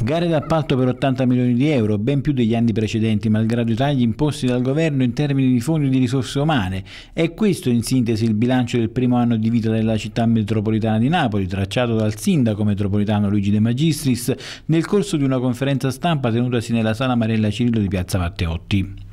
Gare d'appalto per 80 milioni di euro, ben più degli anni precedenti, malgrado i tagli imposti dal governo in termini di fondi di risorse umane. È questo in sintesi il bilancio del primo anno di vita della città metropolitana di Napoli, tracciato dal sindaco metropolitano Luigi De Magistris nel corso di una conferenza stampa tenutasi nella sala Marella Cirillo di Piazza Matteotti.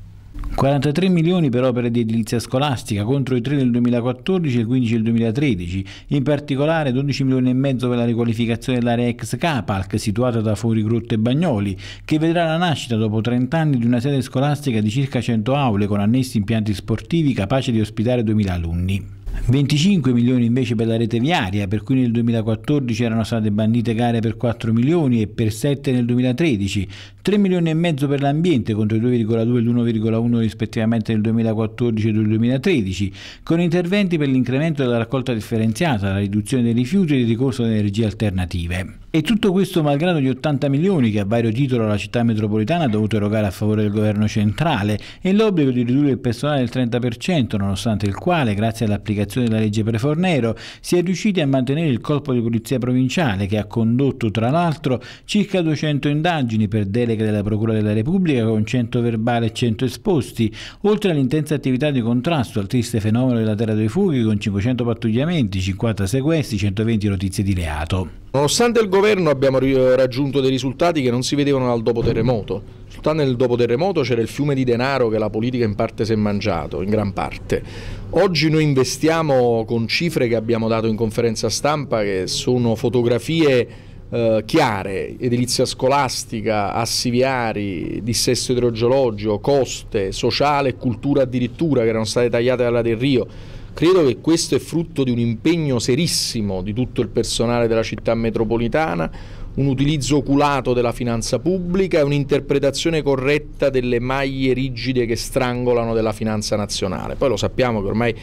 43 milioni per opere di edilizia scolastica contro i 3 del 2014 e il 15 del 2013, in particolare 12 milioni e mezzo per la riqualificazione dell'area ex Capalc situata da Fuori Grotte e Bagnoli, che vedrà la nascita dopo 30 anni di una sede scolastica di circa 100 aule con annessi impianti sportivi capaci di ospitare 2000 alunni. 25 milioni invece per la rete viaria, per cui nel 2014 erano state bandite gare per 4 milioni e per 7 nel 2013, 3 milioni e mezzo per l'ambiente contro i 2,2 e l'1,1 rispettivamente nel 2014 e nel 2013, con interventi per l'incremento della raccolta differenziata, la riduzione dei rifiuti e il ricorso ad energie alternative. E tutto questo malgrado gli 80 milioni che a vario titolo la città metropolitana ha dovuto erogare a favore del governo centrale e l'obbligo di ridurre il personale del 30%, nonostante il quale, grazie all'applicazione della legge Prefornero, si è riusciti a mantenere il corpo di polizia provinciale che ha condotto, tra l'altro, circa 200 indagini per delegare cariche della Procura della Repubblica con 100 verbali e 100 esposti, oltre all'intensa attività di contrasto al triste fenomeno della terra dei fughi con 500 pattugliamenti, 50 sequestri, 120 notizie di reato. Nonostante il governo abbiamo eh, raggiunto dei risultati che non si vedevano dal dopo terremoto. Soltanto nel dopo terremoto c'era il fiume di denaro che la politica in parte si è mangiato, in gran parte. Oggi noi investiamo con cifre che abbiamo dato in conferenza stampa che sono fotografie eh, chiare, edilizia scolastica, assiviari, dissesto idrogeologico, coste, sociale e cultura addirittura che erano state tagliate dalla Del Rio. Credo che questo è frutto di un impegno serissimo di tutto il personale della città metropolitana, un utilizzo oculato della finanza pubblica e un'interpretazione corretta delle maglie rigide che strangolano della finanza nazionale. Poi lo sappiamo che ormai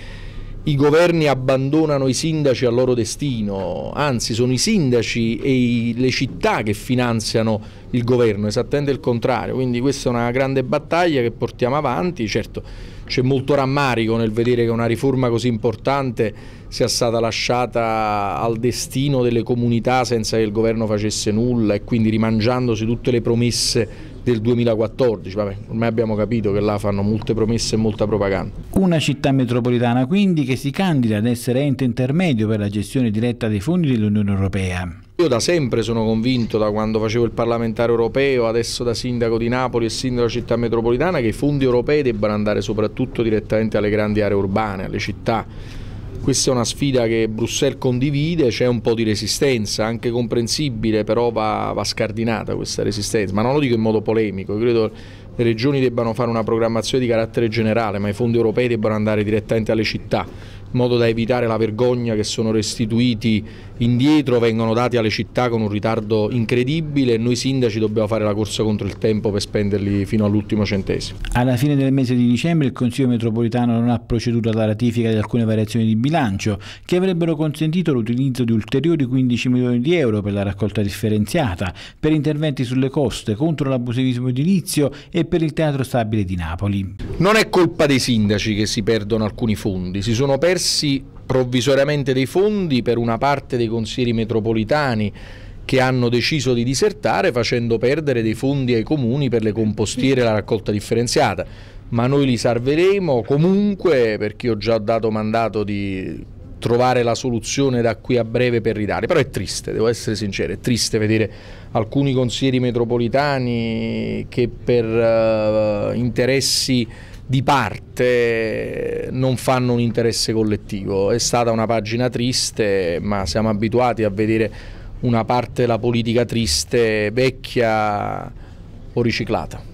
i governi abbandonano i sindaci al loro destino, anzi sono i sindaci e i, le città che finanziano il governo, esattamente il contrario, quindi questa è una grande battaglia che portiamo avanti, certo c'è molto rammarico nel vedere che una riforma così importante sia stata lasciata al destino delle comunità senza che il governo facesse nulla e quindi rimangiandosi tutte le promesse del 2014, Vabbè, ormai abbiamo capito che là fanno molte promesse e molta propaganda. Una città metropolitana quindi che si candida ad essere ente intermedio per la gestione diretta dei fondi dell'Unione Europea. Io da sempre sono convinto, da quando facevo il parlamentare europeo, adesso da sindaco di Napoli e sindaco della città metropolitana, che i fondi europei debbano andare soprattutto direttamente alle grandi aree urbane, alle città questa è una sfida che Bruxelles condivide, c'è un po' di resistenza, anche comprensibile, però va, va scardinata questa resistenza, ma non lo dico in modo polemico, Io credo le regioni debbano fare una programmazione di carattere generale, ma i fondi europei debbano andare direttamente alle città in modo da evitare la vergogna che sono restituiti indietro, vengono dati alle città con un ritardo incredibile e noi sindaci dobbiamo fare la corsa contro il tempo per spenderli fino all'ultimo centesimo. Alla fine del mese di dicembre il Consiglio metropolitano non ha proceduto alla ratifica di alcune variazioni di bilancio che avrebbero consentito l'utilizzo di ulteriori 15 milioni di euro per la raccolta differenziata, per interventi sulle coste, contro l'abusivismo edilizio e per il teatro stabile di Napoli. Non è colpa dei sindaci che si perdono alcuni fondi, si sono persi concessi provvisoriamente dei fondi per una parte dei consiglieri metropolitani che hanno deciso di disertare facendo perdere dei fondi ai comuni per le compostiere e la raccolta differenziata, ma noi li salveremo comunque perché ho già dato mandato di trovare la soluzione da qui a breve per ridare, però è triste, devo essere sincero, è triste vedere alcuni consiglieri metropolitani che per uh, interessi di parte non fanno un interesse collettivo. È stata una pagina triste, ma siamo abituati a vedere una parte della politica triste, vecchia o riciclata.